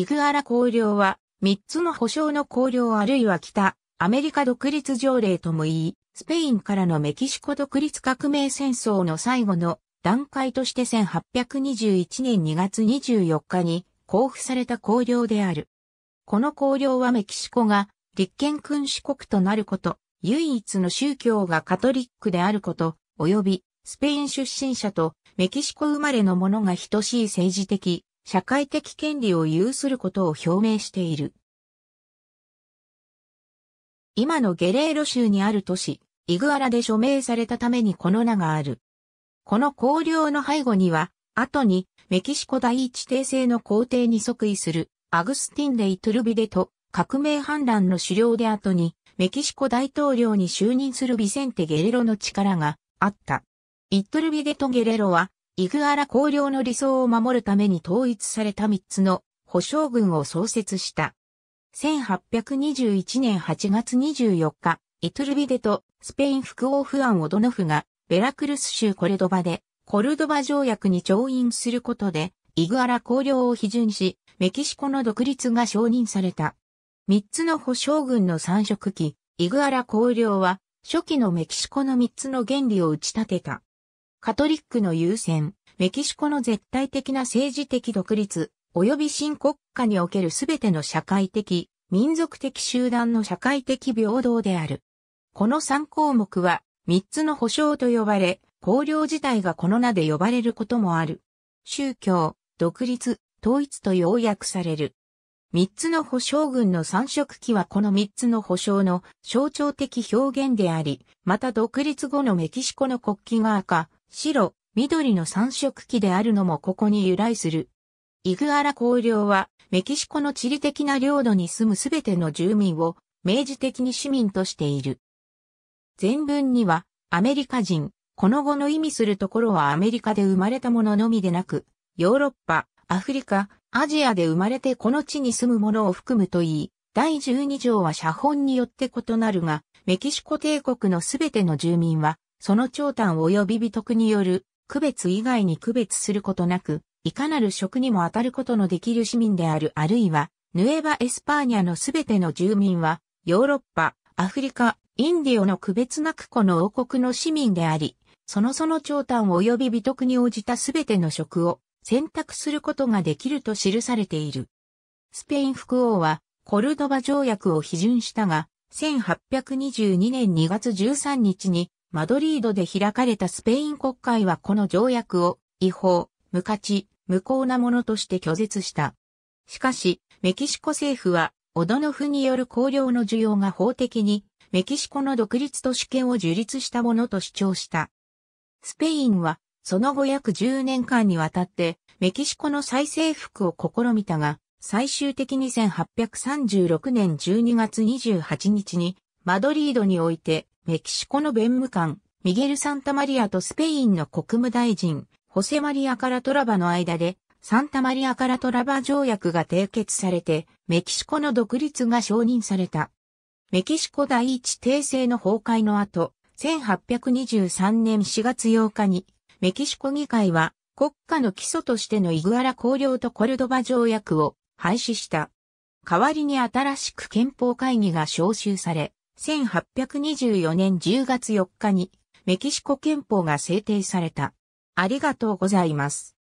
イグアラ公領は、三つの保証の公領あるいは北、アメリカ独立条例とも言い、スペインからのメキシコ独立革命戦争の最後の段階として1821年2月24日に交付された公領である。この公領はメキシコが立憲君主国となること、唯一の宗教がカトリックであること、及びスペイン出身者とメキシコ生まれの者が等しい政治的、社会的権利を有することを表明している。今のゲレーロ州にある都市、イグアラで署名されたためにこの名がある。この綱領の背後には、後にメキシコ第一帝政の皇帝に即位するアグスティン・デイ・トゥルビデと革命反乱の首領で後にメキシコ大統領に就任するビセンテ・ゲレロの力があった。イットルビデとゲレロはイグアラ公領の理想を守るために統一された3つの保証軍を創設した。1821年8月24日、イトルビデとスペイン副王フアン・オドノフがベラクルス州コルドバでコルドバ条約に調印することでイグアラ公領を批准し、メキシコの独立が承認された。3つの保証軍の三色旗、イグアラ公領は初期のメキシコの3つの原理を打ち立てた。カトリックの優先、メキシコの絶対的な政治的独立、及び新国家におけるすべての社会的、民族的集団の社会的平等である。この3項目は、3つの保障と呼ばれ、公領自体がこの名で呼ばれることもある。宗教、独立、統一と要約される。3つの保障群の三色旗はこの3つの保障の象徴的表現であり、また独立後のメキシコの国旗が赤、白、緑の三色旗であるのもここに由来する。イグアラ公領は、メキシコの地理的な領土に住むすべての住民を、明示的に市民としている。前文には、アメリカ人、この語の意味するところはアメリカで生まれたもののみでなく、ヨーロッパ、アフリカ、アジアで生まれてこの地に住むものを含むといい、第12条は写本によって異なるが、メキシコ帝国のすべての住民はその長短及び美徳による区別以外に区別することなく、いかなる職にも当たることのできる市民であるあるいは、ヌエバ・エスパーニャのすべての住民は、ヨーロッパ、アフリカ、インディオの区別なくこの王国の市民であり、そのその長短及び美徳に応じたすべての職を選択することができると記されている。スペイン副王はコルドバ条約を批准したが、1822年2月13日にマドリードで開かれたスペイン国会はこの条約を違法、無価値、無効なものとして拒絶した。しかし、メキシコ政府は、オドノフによる公領の需要が法的に、メキシコの独立と主権を樹立したものと主張した。スペインは、その後約10年間にわたって、メキシコの再征服を試みたが、最終的に1836年12月28日に、マドリードにおいて、メキシコの弁務官、ミゲル・サンタマリアとスペインの国務大臣、ホセマリア・カラトラバの間で、サンタマリア・カラトラバ条約が締結されて、メキシコの独立が承認された。メキシコ第一帝政の崩壊の後、1823年4月8日に、メキシコ議会は国家の基礎としてのイグアラ公領とコルドバ条約を廃止した。代わりに新しく憲法会議が招集され、1824年10月4日にメキシコ憲法が制定された。ありがとうございます。